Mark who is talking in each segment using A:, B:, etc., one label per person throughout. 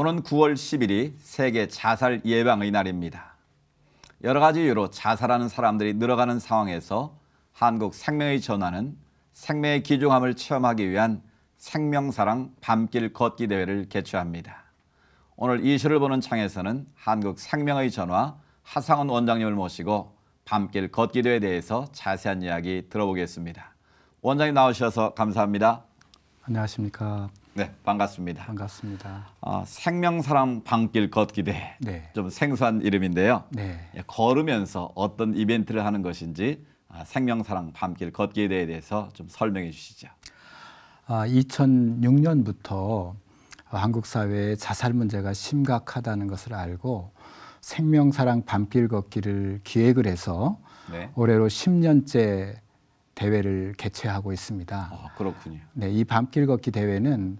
A: 오는 9월 10일이 세계 자살 예방의 날입니다. 여러 가지 이유로 자살하는 사람들이 늘어가는 상황에서 한국 생명의 전환은 생명의 귀중함을 체험하기 위한 생명사랑 밤길 걷기 대회를 개최합니다. 오늘 이 시를 보는 창에서는 한국 생명의 전화 하상원 원장님을 모시고 밤길 걷기 대회에 대해서 자세한 이야기 들어보겠습니다. 원장님 나오셔서 감사합니다.
B: 안녕하십니까. 네, 반갑습니다. 반갑습니다.
A: 어, 아, 생명사랑 방길 걷기대. 네. 좀 생소한 이름인데요. 네. 예, 걸으면서 어떤 이벤트를 하는 것인지 아, 생명사랑 밤길 걷기에 대해서 좀 설명해 주시죠.
B: 아, 2006년부터 한국 사회의 자살 문제가 심각하다는 것을 알고 생명사랑 밤길 걷기를 기획을 해서 네. 올해로 10년째 대회를 개최하고 있습니다. 아, 그렇군요. 네, 이 밤길 걷기 대회는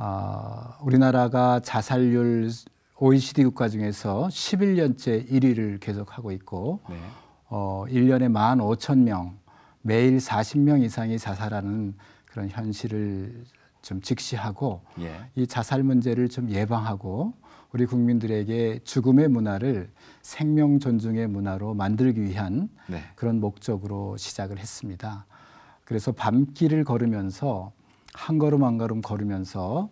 B: 어, 우리나라가 자살률 OECD 국가 중에서 11년째 1위를 계속하고 있고 네. 어, 1년에 1 5천명 매일 40명 이상이 자살하는 그런 현실을 좀 직시하고 예. 이 자살 문제를 좀 예방하고 우리 국민들에게 죽음의 문화를 생명 존중의 문화로 만들기 위한 네. 그런 목적으로 시작을 했습니다. 그래서 밤길을 걸으면서 한 걸음 한 걸음 걸으면서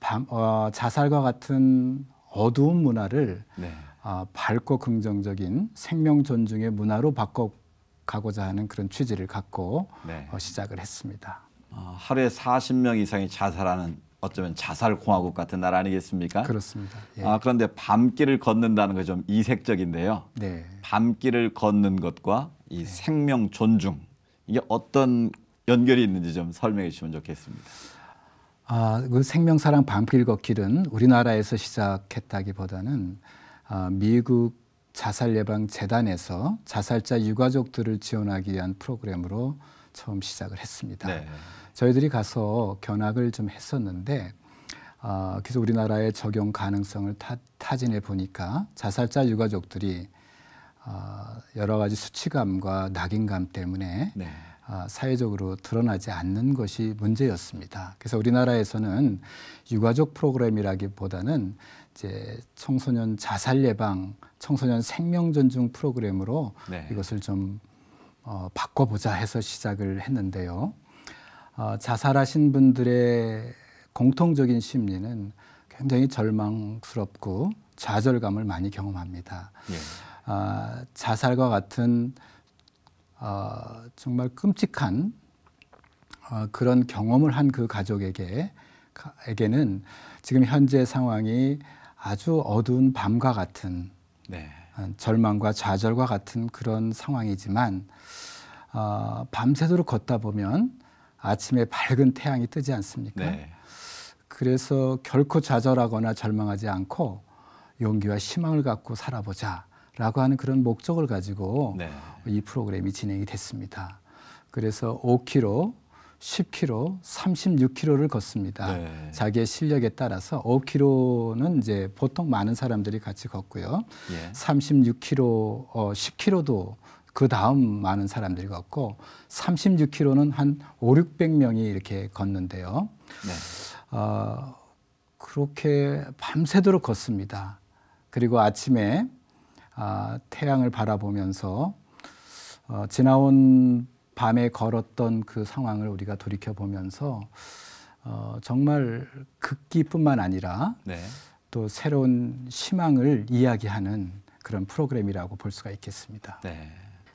B: 밤, 어, 자살과 같은 어두운 문화를 네. 어, 밝고 긍정적인 생명 존중의 문화로 바꿔가고자 하는 그런 취지를 갖고 네. 어, 시작을 했습니다.
A: 어, 하루에 40명 이상이 자살하는 어쩌면 자살 공화국 같은 나라 아니겠습니까? 그렇습니다. 예. 아, 그런데 밤길을 걷는다는 게좀 이색적인데요. 네. 밤길을 걷는 것과 이 네. 생명 존중 이게 어떤 연결이 있는지 좀 설명해 주시면 좋겠습니다.
B: 아, 그 생명사랑 방필 걷길은 우리나라에서 시작했다기보다는 아, 미국 자살예방재단에서 자살자 유가족들을 지원하기 위한 프로그램으로 처음 시작을 했습니다. 네. 저희들이 가서 견학을 좀 했었는데 어, 아, 그래서 우리나라의 적용 가능성을 타, 진해 보니까 자살자 유가족들이 어, 여러 가지 수치감과 낙인감 때문에 네. 아, 사회적으로 드러나지 않는 것이 문제였습니다. 그래서 우리나라에서는 유가족 프로그램이라기보다는 이제 청소년 자살 예방, 청소년 생명 존중 프로그램으로 네. 이것을 좀 어, 바꿔보자 해서 시작을 했는데요. 어, 자살하신 분들의 공통적인 심리는 굉장히 절망스럽고 좌절감을 많이 경험합니다. 예. 아, 자살과 같은 어, 정말 끔찍한 어, 그런 경험을 한 그 가족에게 에게는 지금 현재 상황이 아주 어두운 밤과 같은 네. 아, 절망과 좌절과 같은 그런 상황이지만 어, 밤새도록 걷다 보면 아침에 밝은 태양이 뜨지 않습니까? 네. 그래서 결코 좌절하거나 절망하지 않고 용기와 희망을 갖고 살아보자 라고 하는 그런 목적을 가지고 네. 이 프로그램이 진행이 됐습니다. 그래서 5km, 10km, 36km를 걷습니다. 네. 자기의 실력에 따라서 5km는 이제 보통 많은 사람들이 같이 걷고요. 예. 36km, 어, 10km도 그 다음 많은 사람들이 걷고 36km는 한 5, 600명이 이렇게 걷는데요. 네. 어, 그렇게 밤새도록 걷습니다. 그리고 아침에 아, 태양을 바라보면서 어, 지나온 밤에 걸었던 그 상황을 우리가 돌이켜 보면서 어, 정말 극기뿐만 아니라 네. 또 새로운 희망을 이야기하는 그런 프로그램이라고 볼 수가 있겠습니다.
A: 네.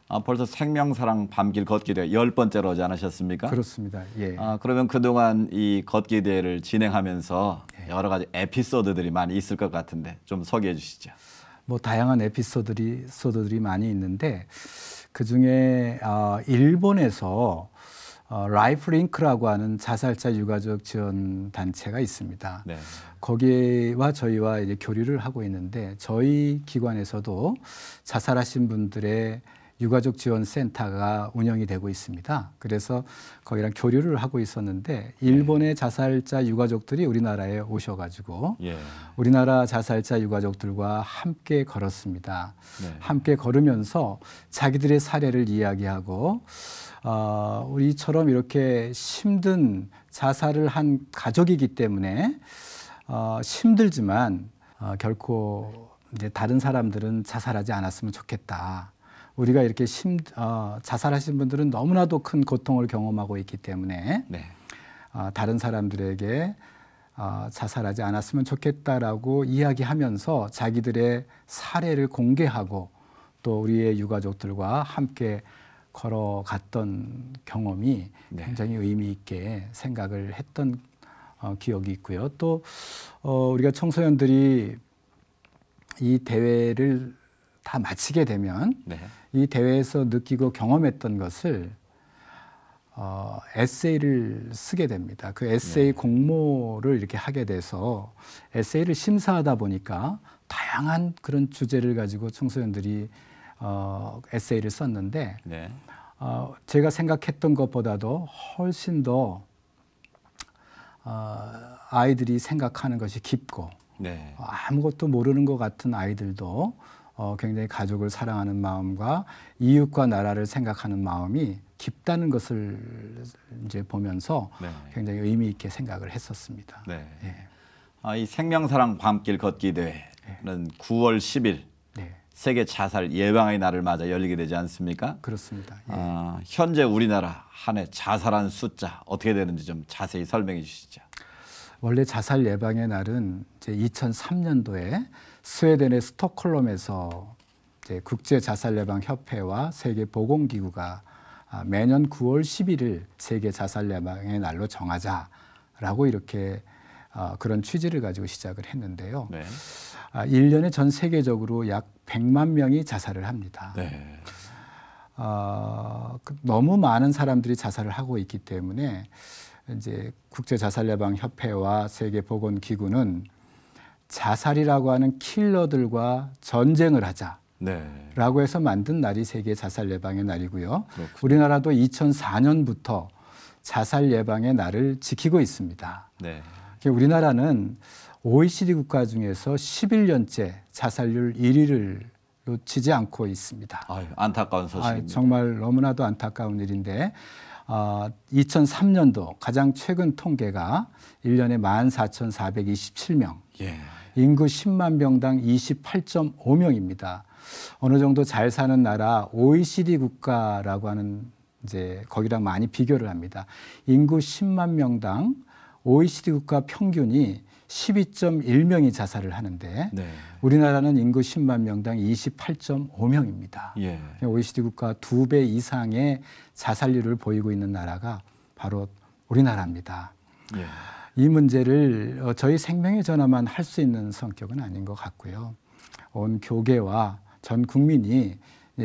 A: 아, 벌써 생명사랑 밤길 걷기 대회 열 번째로 하지 않으셨습니까? 그렇습니다. 예. 아, 그러면 그동안 이 걷기 대회를 진행하면서 예. 여러 가지 에피소드들이 많이 있을 것 같은데 좀 소개해 주시죠.
B: 뭐 다양한 에피소드들이 많이 있는데 그 중에 어, 일본에서 어, 라이프링크라고 하는 자살자 유가족 지원 단체가 있습니다. 네. 거기와 저희와 이제 교류를 하고 있는데 저희 기관에서도 자살하신 분들의 유가족 지원 센터가 운영이 되고 있습니다. 그래서 거기랑 교류를 하고 있었는데 일본의 네. 자살자 유가족들이 우리나라에 오셔 가지고 예. 우리나라 자살자 유가족들과 함께 걸었습니다. 네. 함께 걸으면서 자기들의 사례를 이야기하고 어, 우리처럼 이렇게 힘든 자살을 한 가족이기 때문에 어, 힘들지만 어, 결코 이제 다른 사람들은 자살하지 않았으면 좋겠다. 우리가 이렇게 심, 어, 자살하신 분들은 너무나도 큰 고통을 경험하고 있기 때문에 네. 어, 다른 사람들에게 어, 자살하지 않았으면 좋겠다라고 이야기하면서 자기들의 사례를 공개하고 또 우리의 유가족들과 함께 걸어갔던 경험이 네. 굉장히 의미 있게 생각을 했던 어, 기억이 있고요. 또 어, 우리가 청소년들이 이 대회를 다 마치게 되면 네. 이 대회에서 느끼고 경험했던 것을 어, 에세이를 쓰게 됩니다. 그 에세이 네. 공모를 이렇게 하게 돼서 에세이를 심사하다 보니까 다양한 그런 주제를 가지고 청소년들이 어, 에세이를 썼는데 네. 어, 제가 생각했던 것보다도 훨씬 더 어, 아이들이 생각하는 것이 깊고 네. 아무것도 모르는 것 같은 아이들도 어, 굉장히 가족을 사랑하는 마음과 이웃과 나라를 생각하는 마음이 깊다는 것을 이제 보면서 네. 굉장히 의미 있게 생각을 했었습니다.
A: 네. 예. 아, 이 생명사랑 밤길 걷기 대회는 예. 9월 10일 네. 세계 자살 예방의 날을 맞아 열리게 되지 않습니까? 그렇습니다. 예. 아, 현재 우리나라 한 해 자살한 숫자 어떻게 되는지 좀 자세히 설명해 주시죠.
B: 원래 자살 예방의 날은 이제 2003년도에 스웨덴의 스톡홀름에서 이제 국제 자살 예방 협회와 세계 보건기구가 아, 매년 9월 11일 세계 자살 예방의 날로 정하자라고 이렇게 어, 그런 취지를 가지고 시작을 했는데요. 네. 1년에 아, 전 세계적으로 약 100만 명이 자살을 합니다. 네. 어, 그 너무 많은 사람들이 자살을 하고 있기 때문에 이제 국제 자살 예방 협회와 세계 보건 기구는 자살이라고 하는 킬러들과 전쟁을 하자. 네. 라고 해서 만든 날이 세계 자살 예방의 날이고요. 그렇군요. 우리나라도 2004년부터 자살 예방의 날을 지키고 있습니다. 네. 우리나라는 OECD 국가 중에서 11년째 자살률 1위를 놓치지 않고 있습니다.
A: 아유, 안타까운 소식입니다. 아유, 정말
B: 너무나도 안타까운 일인데 어, 2003년도 가장 최근 통계가 1년에 14,427명. 예. 인구 10만 명당 28.5명입니다. 어느 정도 잘 사는 나라 OECD 국가라고 하는 이제 거기랑 많이 비교를 합니다. 인구 10만 명당 OECD 국가 평균이 12.1명이 자살을 하는데 네. 우리나라는 인구 10만 명당 28.5명입니다. 예. OECD 국가 두 배 이상의 자살률을 보이고 있는 나라가 바로 우리나라입니다. 예. 이 문제를 어, 저희 생명의 전화만 할 수 있는 성격은 아닌 것 같고요. 온 교계와 전 국민이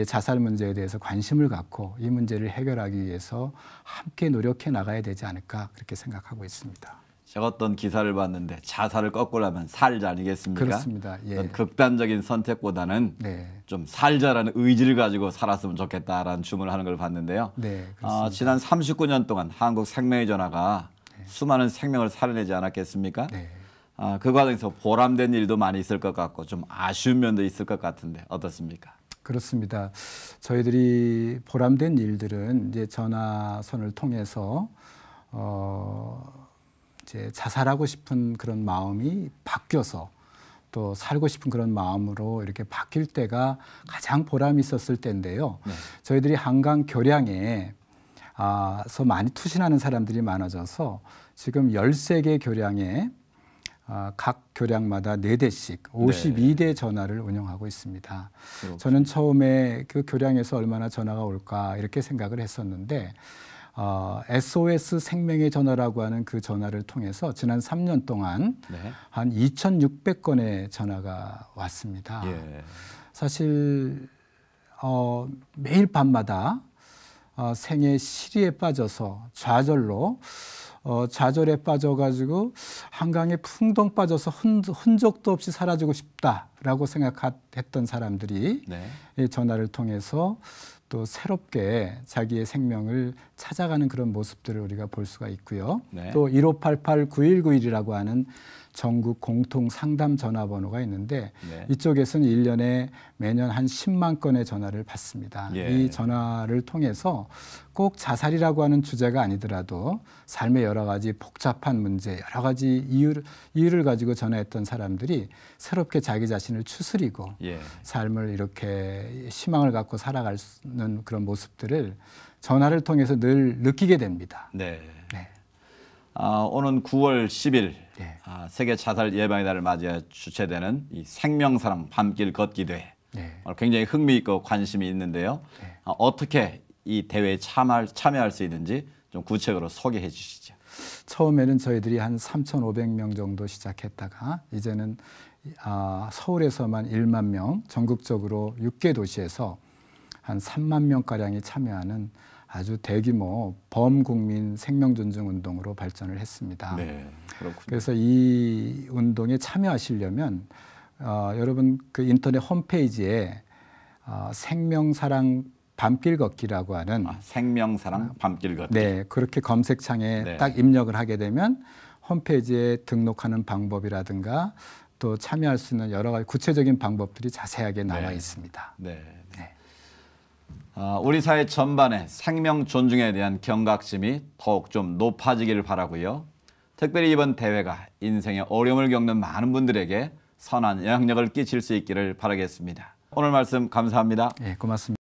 B: 자살 문제에 대해서 관심을 갖고 이 문제를 해결하기 위해서 함께 노력해 나가야 되지 않을까 그렇게 생각하고 있습니다.
A: 제가 어떤 기사를 봤는데 자살을 거꾸로 하면 살자 아니겠습니까? 그렇습니다. 예. 극단적인 선택보다는 네. 좀 살자라는 의지를 가지고 살았으면 좋겠다라는 주문을 하는 걸 봤는데요. 네, 어, 지난 39년 동안 한국 생명의 전화가 네. 수많은 생명을 살려내지 않았겠습니까? 네. 아, 그 과정에서 보람된 일도 많이 있을 것 같고 좀 아쉬운 면도 있을 것 같은데 어떻습니까?
B: 그렇습니다. 저희들이 보람된 일들은 이제 전화선을 통해서 어, 이제 자살하고 싶은 그런 마음이 바뀌어서 또 살고 싶은 그런 마음으로 이렇게 바뀔 때가 가장 보람이 있었을 때인데요. 네. 저희들이 한강 교량에 아서 많이 투신하는 사람들이 많아져서 지금 열세 개 교량에 아, 각 교량마다 네대씩 오십이 네. 대 전화를 운영하고 있습니다. 그렇군요. 저는 처음에 그 교량에서 얼마나 전화가 올까 이렇게 생각을 했었는데 어, SOS 생명의 전화라고 하는 그 전화를 통해서 지난 3년 동안 네. 한 2,600건의 전화가 왔습니다. 예. 사실 어, 매일 밤마다 어, 생애 시리에 빠져서 좌절로 어, 좌절에 빠져가지고 한강에 풍덩 빠져서 흔, 흔적도 없이 사라지고 싶다. 라고 생각했던 사람들이 네. 이 전화를 통해서 또 새롭게 자기의 생명을 찾아가는 그런 모습들을 우리가 볼 수가 있고요. 네. 또 1588-9191이라고 하는 전국 공통 상담 전화번호가 있는데 네. 이쪽에서는 1년에 매년 한 10만 건의 전화를 받습니다. 예. 이 전화를 통해서 꼭 자살이라고 하는 주제가 아니더라도 삶의 여러 가지 복잡한 문제, 여러 가지 이유, 이유를 가지고 전화했던 사람들이 새롭게 자기 자신을 자신을 추스리고 예. 삶을 이렇게 희망을 갖고 살아가는 그런 모습들을 전화를 통해서 늘 느끼게 됩니다.
A: 네. 네. 아, 오는 9월 10일 네. 예. 아, 세계 자살 예방의 달을 맞이해 주최되는 이 생명사랑 밤길 걷기 대회. 네. 굉장히 흥미있고 관심이 있는데요. 네. 아, 어떻게 이 대회에 참할, 참여할 수 있는지 좀 구체적으로 소개해 주시죠.
B: 처음에는 저희들이 한 3,500명 정도 시작했다가 이제는 아, 서울에서만 1만 명, 전국적으로 6개 도시에서 한 3만 명가량이 참여하는 아주 대규모 범국민 생명존중 운동으로 발전을 했습니다. 네, 그래서 이 운동에 참여하시려면 어, 여러분 그 인터넷 홈페이지에 어, 생명사랑 밤길 걷기라고 하는 아, 생명사랑 아, 밤길 걷기 네 그렇게 검색창에 네. 딱 입력을 하게 되면 홈페이지에 등록하는 방법이라든가 또 참여할 수 있는 여러 가지 구체적인 방법들이 자세하게 나와 네. 있습니다.
A: 네. 네. 아, 우리 사회 전반에 생명 존중에 대한 경각심이 더욱 좀 높아지기를 바라고요. 특별히 이번 대회가 인생의 어려움을 겪는 많은 분들에게 선한 영향력을 끼칠 수 있기를 바라겠습니다. 오늘 말씀 감사합니다. 네, 고맙습니다.